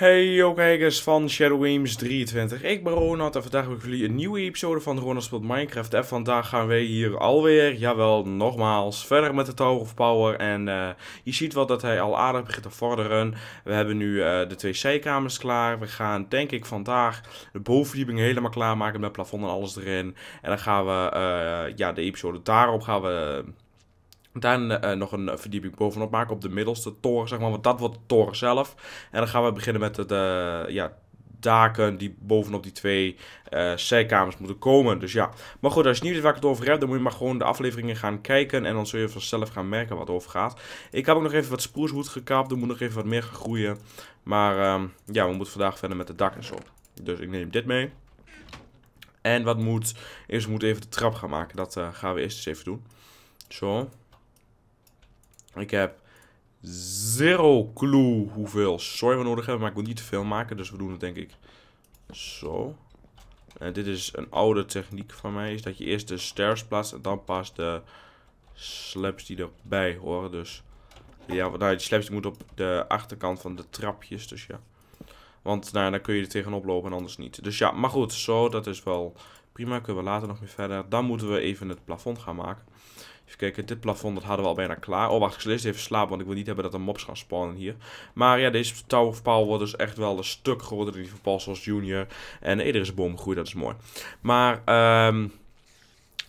Hey, ook kijkers van Shadow Games 23. Ik ben Ronald en vandaag hebben we jullie een nieuwe episode van Ronald speelt Minecraft. En vandaag gaan wij hier alweer, jawel, nogmaals, verder met de Tower of Power. En eh, je ziet wel dat hij al aardig begint te vorderen. We hebben nu eh, de twee zijkamers klaar. We gaan, denk ik, vandaag de bovenverdieping helemaal klaarmaken met plafond en alles erin. En dan gaan we, eh, ja, de episode daarop gaan we daar eh, nog een eh, verdieping bovenop maken op de middelste toren, zeg maar. Want dat wordt de toren zelf. En dan gaan we beginnen met de eh, ja, daken die bovenop die twee zijkamers moeten komen. Dus ja. Maar goed, als je niet weet waar ik het over heb, dan moet je maar gewoon de afleveringen gaan kijken. En dan zul je vanzelf gaan merken wat over gaat. Ik heb ook nog even wat sproeshoed gekapt Er moet nog even wat meer gaan groeien. Maar ehm, ja, we moeten vandaag verder met de dak en zo. Dus ik neem dit mee. En wat moet, is we moeten even de trap gaan maken. Dat gaan we eerst eens even doen. Zo. Ik heb zero clue hoeveel soja we nodig hebben. Maar ik wil niet te veel maken, dus we doen het denk ik zo. En eh, dit is een oude techniek van mij. Is dat je eerst de sters plaatst en dan pas de slabs die erbij horen. Dus ja, nou, die slabs moeten op de achterkant van de trapjes. Dus ja. Want nou, dan kun je er tegenop lopen en anders niet. Dus ja, maar goed, zo, dat is wel prima. Kunnen we later nog meer verder. Dan moeten we even het plafond gaan maken. Even kijken, dit plafond dat hadden we al bijna klaar. Oh, wacht, ik zal even slapen, want ik wil niet hebben dat er mobs gaan spawnen hier. Maar ja, deze Tower of Power wordt dus echt wel een stuk groter dan die van Paul zoals Junior. En nee, er is een boom dat is mooi. Maar, ehm...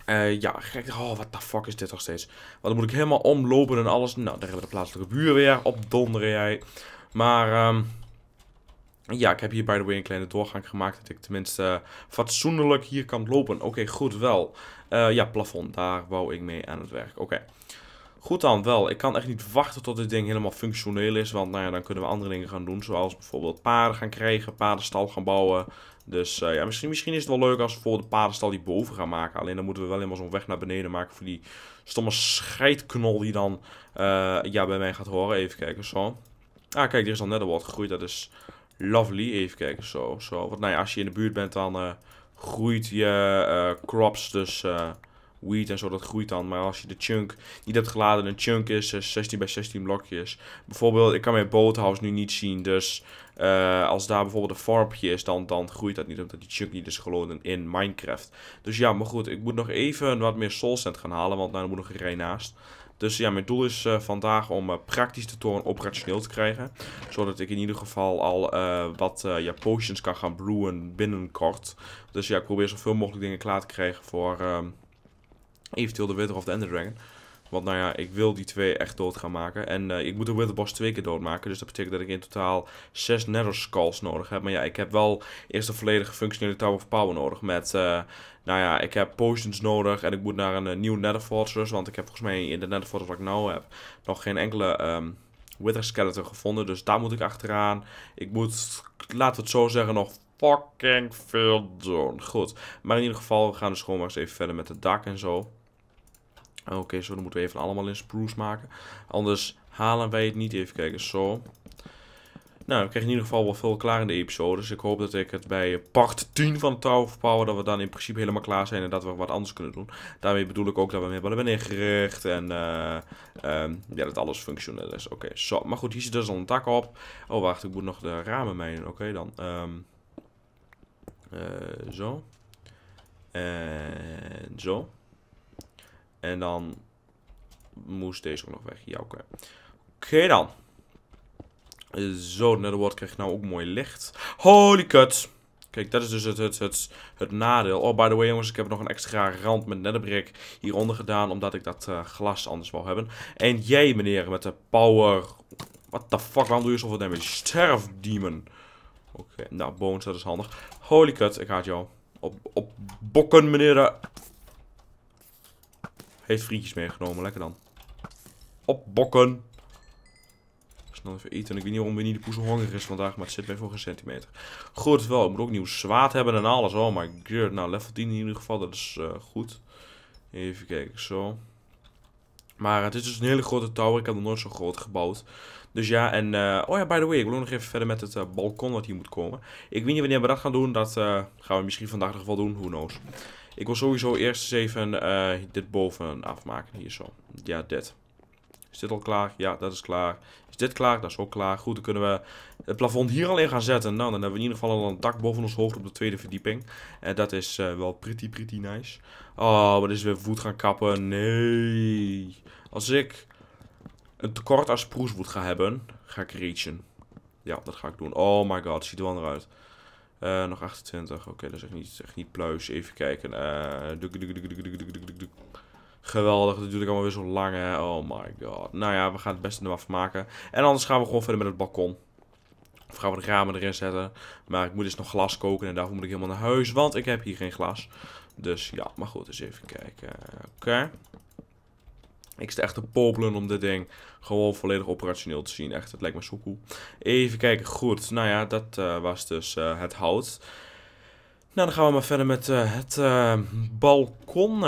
Eh, ja, gek. Oh, wat de fuck is dit nog steeds? Want dan moet ik helemaal omlopen en alles. Nou, daar hebben we de plaatselijke buur weer. Op donderen jij. Maar, ehm... Ja, ik heb hier by the way een kleine doorgang gemaakt. Dat ik tenminste fatsoenlijk hier kan lopen. Oké, goed wel. Eh, ja, plafond. Daar wou ik mee aan het werk. Oké. Goed dan wel. Ik kan echt niet wachten tot dit ding helemaal functioneel is. Want nou ja, dan kunnen we andere dingen gaan doen. Zoals bijvoorbeeld paarden gaan krijgen. Paardenstal gaan bouwen. Dus eh, ja, misschien, misschien is het wel leuk als we voor de paardenstal die boven gaan maken. Alleen dan moeten we wel helemaal zo'n weg naar beneden maken voor die stomme scheidknol die dan eh, ja, bij mij gaat horen. Even kijken, zo. Ah, kijk, er is al net al wat gegroeid. Dat is Lovely. Even kijken, zo, zo. Want nou ja, als je in de buurt bent, dan eh, groeit je eh, crops, dus uh, eh, wheat en zo, dat groeit dan. Maar als je de chunk niet hebt geladen, een chunk is 16 bij 16 blokjes. Bijvoorbeeld, ik kan mijn boothouse nu niet zien, dus als daar bijvoorbeeld een farmpje is, dan, dan groeit dat niet, omdat die chunk niet is geladen in Minecraft. Dus ja, maar goed, ik moet nog even wat meer soulcent gaan halen, want nou, moet nog een rij naast. Dus ja, mijn doel is eh, vandaag om eh, praktisch de toren operationeel te krijgen. Zodat ik in ieder geval al eh, wat ja, potions kan gaan brewen binnenkort. Dus ja, ik probeer zoveel mogelijk dingen klaar te krijgen voor ehm, eventueel de Winter of de Ender Dragon. Want nou ja, ik wil die twee echt dood gaan maken. En eh, ik moet de Witherboss twee keer doodmaken. Dus dat betekent dat ik in totaal zes Nether Skulls nodig heb. Maar ja, ik heb wel eerst een volledige functionele Tower of Power nodig. Met, eh, nou ja, ik heb potions nodig. En ik moet naar een eh, nieuw Nether Fortress. Want ik heb volgens mij in de Nether Fortress wat ik nou heb nog geen enkele... Um, Wither Skeleton gevonden, dus daar moet ik achteraan. Ik moet, laten we het zo zeggen, nog fucking veel doen. Goed, maar in ieder geval, we gaan dus gewoon maar eens even verder met het dak en zo. Oh, oké, zo dan moeten we even allemaal in spruce maken. Anders halen wij het niet. Even kijken, zo. Nou, ik krijg in ieder geval wel veel klaar in de episode. Dus ik hoop dat ik het bij part 10 van de Tower of Power, dat we dan in principe helemaal klaar zijn en dat we wat anders kunnen doen. Daarmee bedoel ik ook dat we hem hebben ingericht en eh, ehm, ja, dat alles functioneel is. Oké, zo. Maar goed, hier zit dus al een tak op. Oh, wacht, ik moet nog de ramen mijnen. Oké, dan. Ehm, eh, zo. En zo. En dan moest deze ook nog weg. Ja, oké. Oké dan. Zo, net wordt krijg ik nou ook mooi licht. Holy cut. Kijk, dat is dus het, het, het, het, nadeel. Oh, by the way jongens, ik heb nog een extra rand met netherbrick hieronder gedaan. Omdat ik dat eh, glas anders wou hebben. En jij meneer met de power... What the fuck, waarom doe je zoveel damage? Sterf, demon. Oké, nou, bones, dat is handig. Holy cut. ik haat jou. Op, op bokken, meneer. Heeft vriendjes meegenomen, lekker dan. bokken. Snel even eten. Ik weet niet waarom Winnie de Poes hongerig is vandaag, maar het zit mij voor geen centimeter. Goed, wel. Ik moet ook nieuw zwaard hebben en alles. Oh my god. Nou, level 10 in ieder geval, dat is eh, goed. Even kijken, zo. Maar het is dus een hele grote tower. Ik heb nog nooit zo groot gebouwd. Dus ja, en... Eh, oh ja, by the way, ik wil nog even verder met het eh, balkon wat hier moet komen. Ik weet niet wanneer we dat gaan doen. Dat gaan we misschien vandaag nog wel doen. Who knows. Ik wil sowieso eerst eens even eh, dit boven afmaken Hier zo. Ja, dit. Is dit al klaar? Ja, dat is klaar. Is dit klaar? Dat is ook klaar. Goed, dan kunnen we het plafond hier al in gaan zetten. Nou, dan hebben we in ieder geval al een dak boven ons hoofd op de tweede verdieping. En dat is eh, wel pretty, pretty nice. Oh, maar dit is weer voet gaan kappen. Nee. Als ik een tekort aan sproeswood ga hebben, ga ik reachen. Ja, dat ga ik doen. Oh my god, ziet er wel naar uit. Eh, nog 28. Oké, dat is echt niet, echt niet pluis. Even kijken. Geweldig, dat duurt allemaal weer zo lang hè. Oh my god. Nou ja, we gaan het beste er maar van maken. En anders gaan we gewoon verder met het balkon. Of gaan we de ramen erin zetten. Maar ik moet dus nog glas koken en daarvoor moet ik helemaal naar huis. Want ik heb hier geen glas. Dus ja, maar goed, eens even kijken. Oké. Ik zit echt te popelen om dit ding gewoon volledig operationeel te zien. Echt, het lijkt me zo cool. Even kijken, goed. Nou ja, dat eh, was dus eh, het hout. Nou, dan gaan we maar verder met eh, het balkon,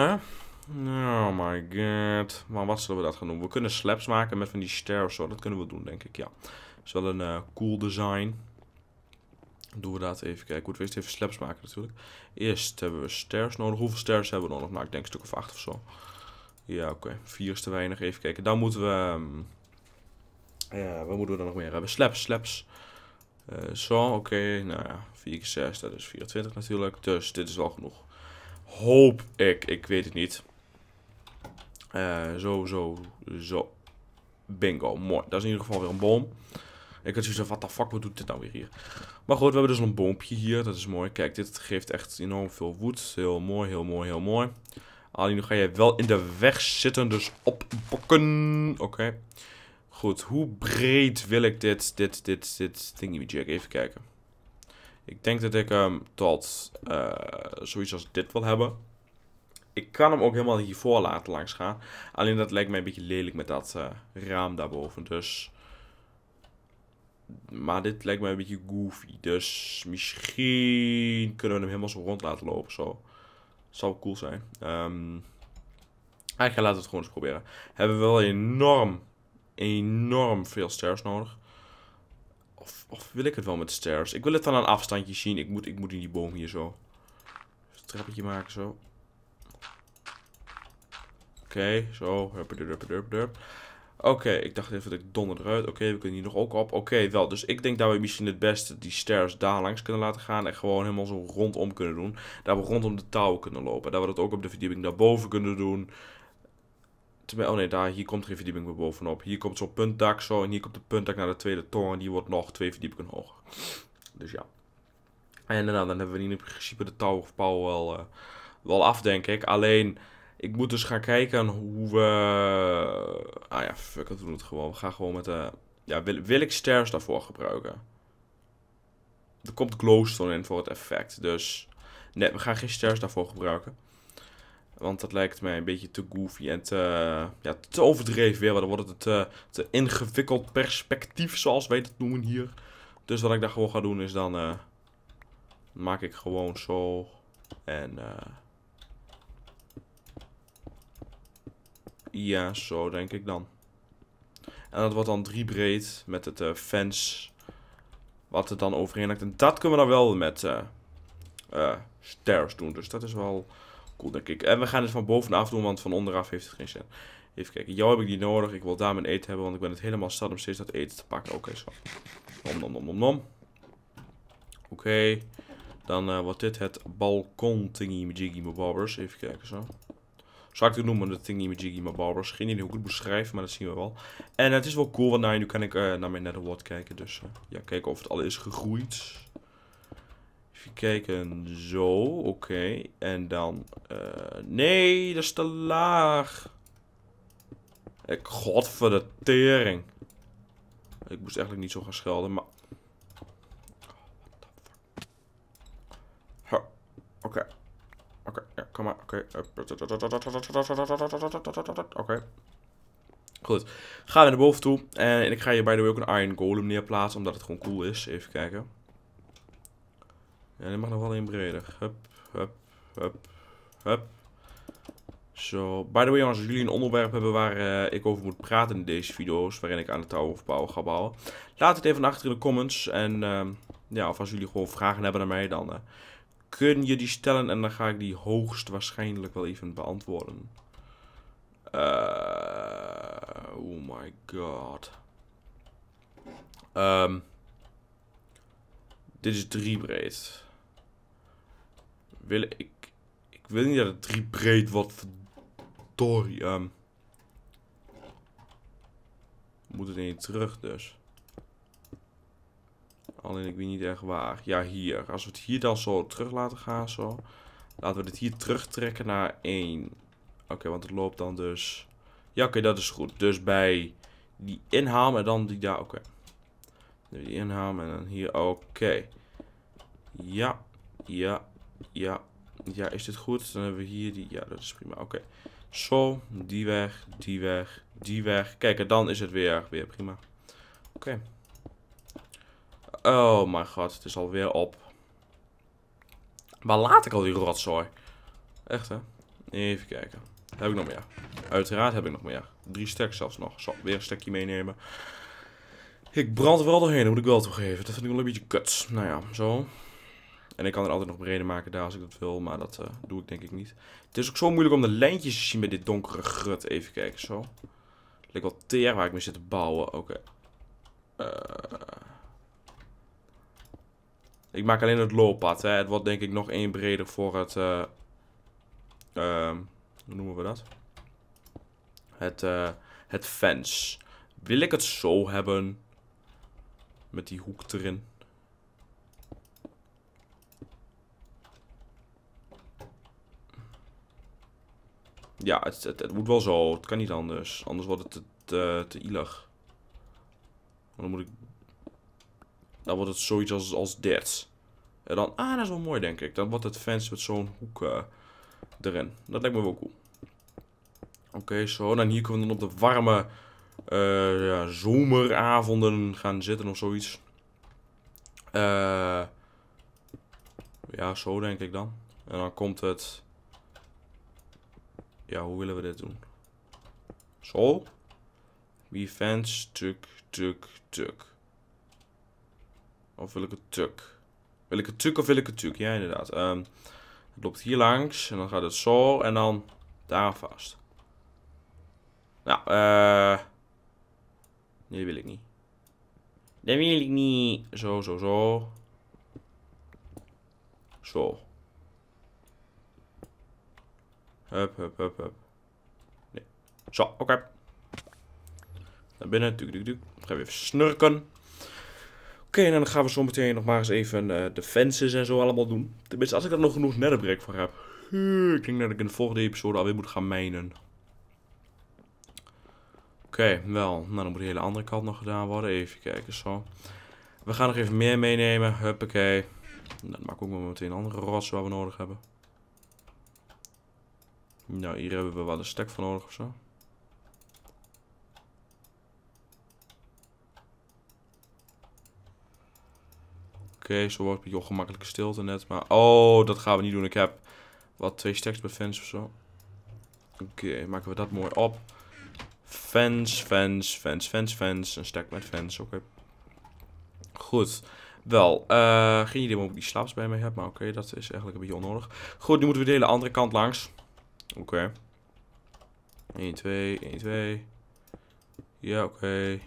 Oh my god. Maar wat zullen we dat gaan doen? We kunnen slaps maken met van die ster of zo. Dat kunnen we doen, denk ik, ja. Dat is wel een cool design. Doen we dat even kijken. Goed, we eerst even slaps maken natuurlijk. Eerst hebben we sters nodig. Hoeveel sters hebben we nodig? Nou, ik denk een stuk of acht of zo. Ja, oké. 4 Vier is te weinig. Even kijken. Dan moeten we... Ehm, ja, wat moeten we dan nog meer hebben? Slaps, slaps. Eh, zo, oké. Nou ja, 4 keer 6, dat is 24 natuurlijk. Dus dit is wel genoeg. Hoop ik. Ik weet het niet. Uh, zo, zo, zo. Bingo, mooi. Dat is in ieder geval weer een boom. Ik had zoiets van, wat de fuck, wat doet dit nou weer hier? Maar goed, we hebben dus een boompje hier. Dat is mooi. Kijk, dit geeft echt enorm veel woed. Heel mooi, heel mooi, heel mooi. Alleen nu ga je wel in de weg zitten, dus opbokken. Oké. Goed, hoe breed wil ik dit, dit, dit, dit thingy-jig? Even kijken. Ik denk dat ik hem tot eh, zoiets als dit wil hebben. Ik kan hem ook helemaal hiervoor laten langs gaan. Alleen dat lijkt mij een beetje lelijk met dat eh, raam daarboven. Dus... Maar dit lijkt mij een beetje goofy. Dus misschien kunnen we hem helemaal zo rond laten lopen. Zo. Zou cool zijn. Um, eigenlijk laten we het gewoon eens proberen. Hebben we wel enorm, enorm veel stairs nodig. Of, of, wil ik het wel met stairs? Ik wil het dan aan afstandje zien. Ik moet, ik moet in die boom hier zo. een trappetje maken zo. Oké, okay, zo. Oké, ik dacht even dat ik donder eruit. Oké, we kunnen hier nog ook op. Oké, wel. Dus ik denk dat we misschien het beste die stairs daar langs kunnen laten gaan. En gewoon helemaal zo rondom kunnen doen. Dat we rondom de touw kunnen lopen. Dat we dat ook op de verdieping daarboven kunnen doen. Terwijl, oh nee, daar, hier komt geen verdieping meer bovenop. Hier komt zo'n puntdak zo. En hier komt de puntdak naar de tweede toren. Die wordt nog twee verdiepingen hoger. Dus ja. En nou, dan hebben we in principe de touwpauw wel, uh, wel af, denk ik. Alleen ik moet dus gaan kijken hoe we... Ah ja, fuck het, we doen het gewoon. We gaan gewoon met de... Eh, ja, wil, wil ik sterren daarvoor gebruiken? Er komt glowstone in voor het effect, dus... Nee, we gaan geen sterren daarvoor gebruiken. Want dat lijkt mij een beetje te goofy en te, ja, te overdreven weer. Dan wordt het te, te ingewikkeld perspectief, zoals wij dat noemen hier. Dus wat ik daar gewoon ga doen is dan... Eh, maak ik gewoon zo. En... Eh, Ja, zo denk ik dan. En dat wordt dan drie breed met het uh, eh, fence. Wat er dan overheen hangt. En dat kunnen we dan wel met eh, eh, stairs doen. Dus dat is wel cool, denk ik. En we gaan het dus van bovenaf doen, want van onderaf heeft het geen zin. Even kijken. Jou heb ik die nodig. Ik wil daar mijn eten hebben, want ik ben het helemaal stad om steeds dat eten te pakken. Oké, zo. Nom, nom, nom, nom, nom. Oké. Dan wordt dit het balkon thingy jiggy bobbers. Even kijken, zo. Zou ik het noemen, de ding niet met Jiggy, maar Barbers. Geen idee hoe ik het beschrijf, maar dat zien we wel. En het is wel cool, want nou, nu kan ik eh, naar mijn netherworld kijken. Dus eh, ja, kijken of het al is gegroeid. Even kijken, zo, oké. En dan, eh, nee, dat is te laag. Ik, godverdetering. Ik moest eigenlijk niet zo gaan schelden, maar kom maar. Oké. Okay. Goed. Gaan we naar boven toe. En ik ga hier bij de way ook een Iron Golem neerplaatsen. Omdat het gewoon cool is. Even kijken. En ja, dit mag nog wel een breder. Hup, hup, hup, hup. Zo. By the way, als jullie een onderwerp hebben waar eh, ik over moet praten in deze video's. Waarin ik aan de touw of bouwen ga bouwen. Laat het even achter in de comments. En ehm, ja, of als jullie gewoon vragen hebben naar mij, dan... Eh, kun je die stellen? En dan ga ik die hoogstwaarschijnlijk wel even beantwoorden. Eh, oh my god. Ehm, dit is 3 breed. Wil ik, ik wil niet dat het 3 breed wordt. Verdorie. Um, moet het niet terug dus. Alleen ik weet niet echt waar. Ja, hier. Als we het hier dan zo terug laten gaan, zo. Laten we dit hier terugtrekken naar 1. Oké, want het loopt dan dus... Ja, oké, dat is goed. Dus bij die inhalen en dan die daar... Oké. Okay. Die inhaal en dan hier. Oké. Ja. Ja. Ja. Ja, is dit goed? Dan hebben we hier die... Ja, dat is prima. Oké. Zo. Die weg. Die weg. Die weg. Kijk, dan is het weer, weer prima. Oké. Oh mijn god, het is alweer op. Waar laat ik al die rotzooi? Echt hè? Even kijken. Heb ik nog meer? Uiteraard heb ik nog meer. Drie stacks zelfs nog. Zo, weer een stekje meenemen. Ik brand er wel doorheen, moet ik wel toegeven. Dat vind ik wel een beetje kut. Nou ja, zo. En ik kan er altijd nog breder maken daar als ik dat wil, maar dat eh, doe ik denk ik niet. Het is ook zo moeilijk om de lijntjes te zien met dit donkere grut. Even kijken, zo. Lijkt wel teer waar ik mee zit te bouwen. Oké. Okay. Eh, ik maak alleen het looppad. Hè. Het wordt denk ik nog één breder voor het... Eh, ehm, hoe noemen we dat? Het, uh, het fence. Wil ik het zo hebben? Met die hoek erin. Ja, het, het, moet wel zo. Het kan niet anders. Anders wordt het te, te, te ilig. Dan moet ik dan wordt het zoiets als, als dit. En dan, ah, dat is wel mooi, denk ik. Dan wordt het fans met zo'n hoek eh, erin. Dat lijkt me wel cool. Oké, zo. En hier kunnen we dan op de warme uh, ja, zomeravonden gaan zitten of zoiets. Uh, ja, zo denk ik dan. En dan komt het... Ja, hoe willen we dit doen? Zo. wie fans, tuk, tuk, tuk. Of wil ik het tuk? Wil ik het tuk of wil ik het tuk? Ja, inderdaad. Ehm, het loopt hier langs en dan gaat het zo en dan daar vast. Nou, eh... nee, wil ik niet. Dat wil ik niet. Zo, zo, zo. Zo. Hup, hup, hup, hup. Nee. Zo, oké. Okay. Naar binnen, tuk, tuk, tuk. Dan even snurken. Oké, en nou, dan gaan we zo meteen nog maar eens even uh, de fences en zo allemaal doen. Tenminste, als ik er nog genoeg netherbrick voor heb. Ik denk dat ik in de volgende episode alweer moet gaan mijnen. Oké, wel. Nou, dan moet de hele andere kant nog gedaan worden. Even kijken, zo. We gaan nog even meer meenemen. Huppakee. Dat maakt ook wel meteen een andere rotsen waar we nodig hebben. Nou, hier hebben we wel een stek voor nodig of zo. Oké, zo wordt een beetje ongemakkelijke stilte net. Maar oh, dat gaan we niet doen. Ik heb wat twee stacks bij fans of zo. Oké, maken we dat mooi op. Fans, fans, fans, fans, fans. Een stack met fans, oké. Goed. Wel, uh, geen idee waarom ik die slaaps bij me heb, maar oké, dat is eigenlijk een beetje onnodig. Goed, nu moeten we de hele andere kant langs. Oké. Okay. 1, 2, 1, 2. Ja, oké. Okay. Um,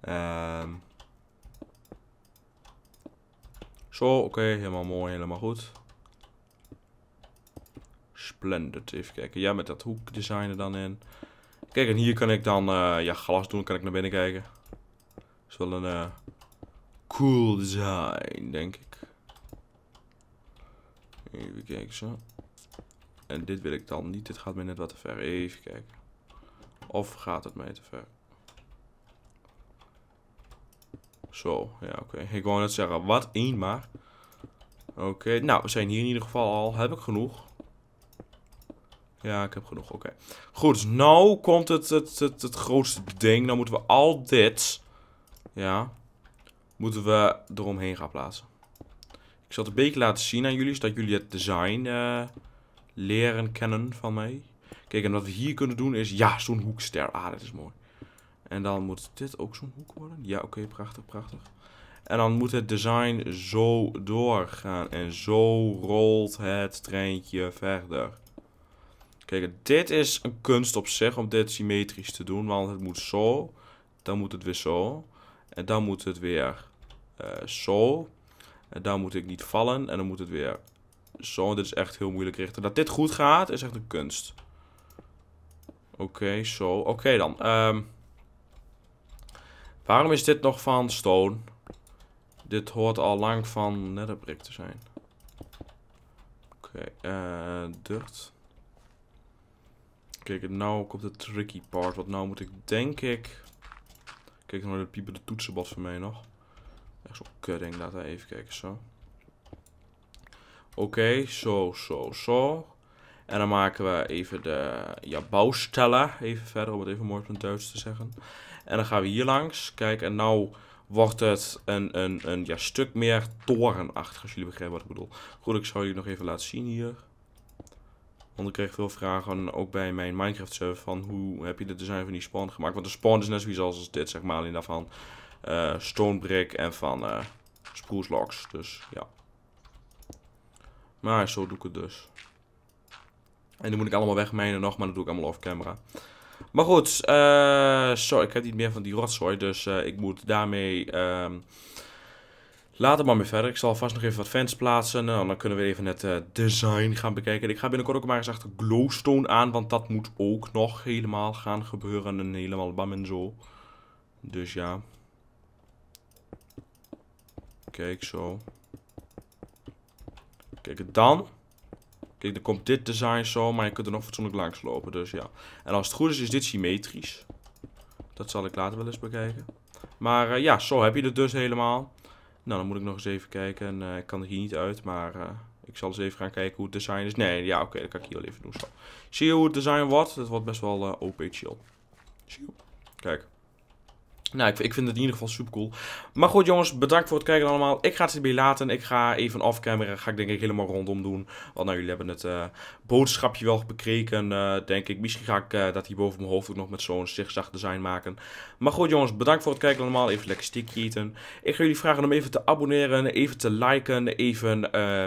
ehm, zo, oké, helemaal mooi, helemaal goed. Splendid, even kijken. Ja, met dat hoekdesign er dan in. Kijk, en hier kan ik dan uh, ja, glas doen, kan ik naar binnen kijken. Is wel een eh, cool design, denk ik. Even kijken, zo. En dit wil ik dan niet, dit gaat me net wat te ver. Even kijken. Of gaat het mij te ver? Zo, ja, oké. Ik wou net zeggen, wat één maar. Oké, nou, we zijn hier in ieder geval al. Heb ik genoeg? Ja, ik heb genoeg, oké. Goed, dus nou komt het, het, het, het grootste ding. Dan moeten we al dit, ja, moeten we eromheen gaan plaatsen. Ik zal het een beetje laten zien aan jullie, zodat jullie het design eh, leren kennen van mij. Kijk, en wat we hier kunnen doen is, ja, zo'n hoekster. Ah, dat is mooi. En dan moet dit ook zo'n hoek worden. Ja, oké, prachtig, prachtig. En dan moet het design zo doorgaan. En zo rolt het treintje verder. Kijk, dit is een kunst op zich om dit symmetrisch te doen. Want het moet zo. Dan moet het weer zo. En dan moet het weer eh, zo. En dan moet ik niet vallen. En dan moet het weer zo. dit is echt heel moeilijk richten. Dat dit goed gaat, is echt een kunst. Oké, zo. Oké dan. Um, Waarom is dit nog van stone? Dit hoort al lang van netherbrick te zijn. Oké, okay, uh, eh, dirt. Kijk, nou komt de tricky part. Want nou moet ik, denk ik... Kijk, nog de piepen de toetsenbad voor mij nog. Echt zo kudding, laten we even kijken, zo. Oké, zo, zo, zo. En dan maken we even de ja, bouwstellen, even verder om het even mooi op het Duits te zeggen. En dan gaan we hier langs. Kijk, en nou wordt het een, een, een ja, stuk meer torenachtig, als jullie begrijpen wat ik bedoel. Goed, ik zal jullie nog even laten zien hier. Want ik kreeg veel vragen, ook bij mijn Minecraft server, van hoe heb je de design van die spawn gemaakt? Want de spawn is net zoiets als dit, zeg maar, in daarvan uh, eh, stone brick en van uh, spruce logs. Dus ja. Maar zo doe ik het dus. En die moet ik allemaal wegmijnen nog, maar dat doe ik allemaal off camera. Maar goed, eh, zo, ik heb niet meer van die rotzooi, dus eh, ik moet daarmee... Ehm, later maar mee verder. Ik zal vast nog even wat fans plaatsen. Eh, en dan kunnen we even het design gaan bekijken. Ik ga binnenkort ook maar eens achter glowstone aan. Want dat moet ook nog helemaal gaan gebeuren. En helemaal bam en zo. Dus ja. Kijk zo. Kijk, dan Kijk, er komt dit design zo, maar je kunt er nog fatsoenlijk langs lopen. Dus ja. En als het goed is, is dit symmetrisch. Dat zal ik later wel eens bekijken. Maar eh, ja, zo heb je het dus helemaal. Nou, dan moet ik nog eens even kijken. En eh, ik kan er hier niet uit, maar eh, ik zal eens even gaan kijken hoe het design is. Nee, ja, oké, dat kan ik hier wel even doen. Zo. Zie je hoe het design wordt? Dat wordt best wel uh, OP chill. Kijk. Nou, ik, ik, vind het in ieder geval super cool. Maar goed jongens, bedankt voor het kijken allemaal. Ik ga het hierbij laten. Ik ga even off-camera, ga ik denk ik helemaal rondom doen. Want nou, jullie hebben het eh, boodschapje wel bekreken, eh, denk ik. Misschien ga ik eh, dat hier boven mijn hoofd ook nog met zo'n zigzag design maken. Maar goed jongens, bedankt voor het kijken allemaal. Even lekker stiekje eten. Ik ga jullie vragen om even te abonneren, even te liken, even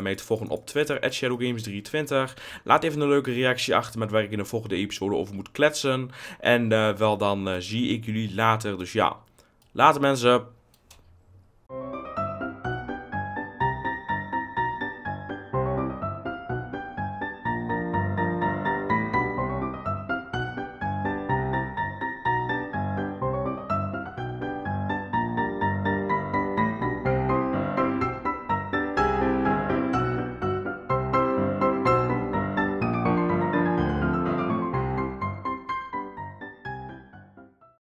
mij te volgen op Twitter, shadowgames320. Laat even een leuke reactie achter met waar ik in de volgende episode over moet kletsen. En wel dan zie ik jullie later. Dus ja, Laten mensen